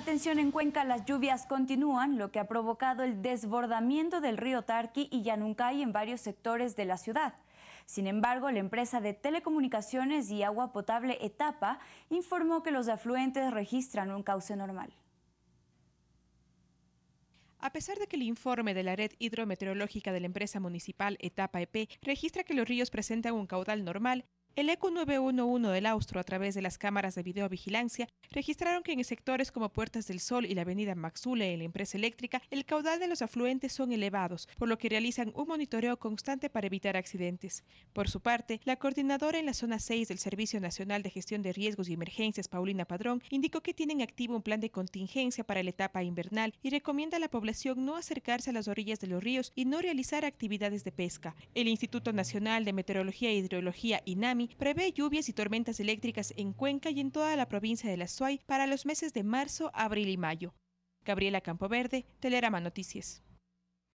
Atención en Cuenca, las lluvias continúan, lo que ha provocado el desbordamiento del río Tarqui y Yanuncay en varios sectores de la ciudad. Sin embargo, la empresa de telecomunicaciones y agua potable Etapa informó que los afluentes registran un cauce normal. A pesar de que el informe de la red hidrometeorológica de la empresa municipal Etapa EP registra que los ríos presentan un caudal normal, el ECO 911 del Austro, a través de las cámaras de videovigilancia, registraron que en sectores como Puertas del Sol y la avenida Maxule en la empresa eléctrica, el caudal de los afluentes son elevados, por lo que realizan un monitoreo constante para evitar accidentes. Por su parte, la coordinadora en la zona 6 del Servicio Nacional de Gestión de Riesgos y Emergencias, Paulina Padrón, indicó que tienen activo un plan de contingencia para la etapa invernal y recomienda a la población no acercarse a las orillas de los ríos y no realizar actividades de pesca. El Instituto Nacional de Meteorología e Hidrología, INAMI, prevé lluvias y tormentas eléctricas en Cuenca y en toda la provincia de La Suay para los meses de marzo, abril y mayo. Gabriela Campoverde, Telerama Noticias.